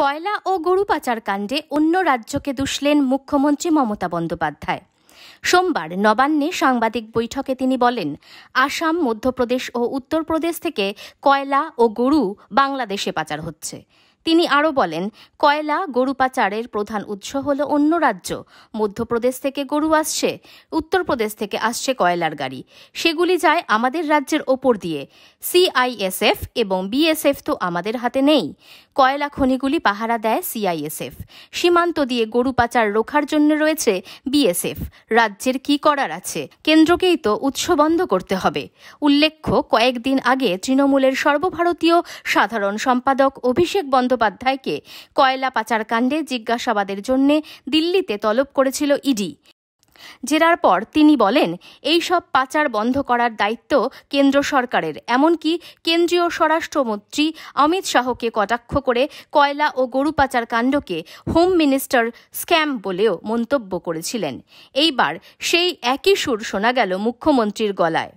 কয়লা ও গরু পাচার কাণ্ডে অন্য রাজ্যকে দুষলেন মুখ্যমন্ত্রী মমতা বন্দ্যোপাধ্যায় সোমবার নবান্নে সাংবাদিক বৈঠকে তিনি বলেন আসাম মধ্যপ্রদেশ ও উত্তরপ্রদেশ থেকে কয়লা ও গরু বাংলাদেশে পাচার হচ্ছে তিনি আরও বলেন কয়লা গরু পাচারের প্রধান উৎস হল অন্য রাজ্য মধ্যপ্রদেশ থেকে গরু আসছে উত্তরপ্রদেশ থেকে আসছে কয়লার গাড়ি সেগুলি যায় আমাদের রাজ্যের ওপর দিয়ে সিআইএসএফ এবং বিএসএফ তো আমাদের হাতে নেই কয়লা খনিগুলি পাহারা দেয় সিআইএসএফ সীমান্ত দিয়ে গরু পাচার রোখার জন্য রয়েছে বিএসএফ রাজ্যের কি করার আছে কেন্দ্রকেই তো উৎস বন্ধ করতে হবে উল্লেখ্য কয়েকদিন আগে তৃণমূলের সর্বভারতীয় সাধারণ সম্পাদক অভিষেক বন্দ্যোপাধ্যায়কে কয়লা পাচারকাণ্ডে জিজ্ঞাসাবাদের জন্য দিল্লিতে তলব করেছিল ইডি জেরার পর তিনি বলেন এই সব পাচার বন্ধ করার দায়িত্ব কেন্দ্র সরকারের এমনকি কেন্দ্রীয় স্বরাষ্ট্রমন্ত্রী অমিত শাহকে কটাক্ষ করে কয়লা ও গরু পাচার কাণ্ডকে হোম মিনিস্টার স্ক্যাম বলেও মন্তব্য করেছিলেন এইবার সেই একই সুর শোনা গেল মুখ্যমন্ত্রীর গলায়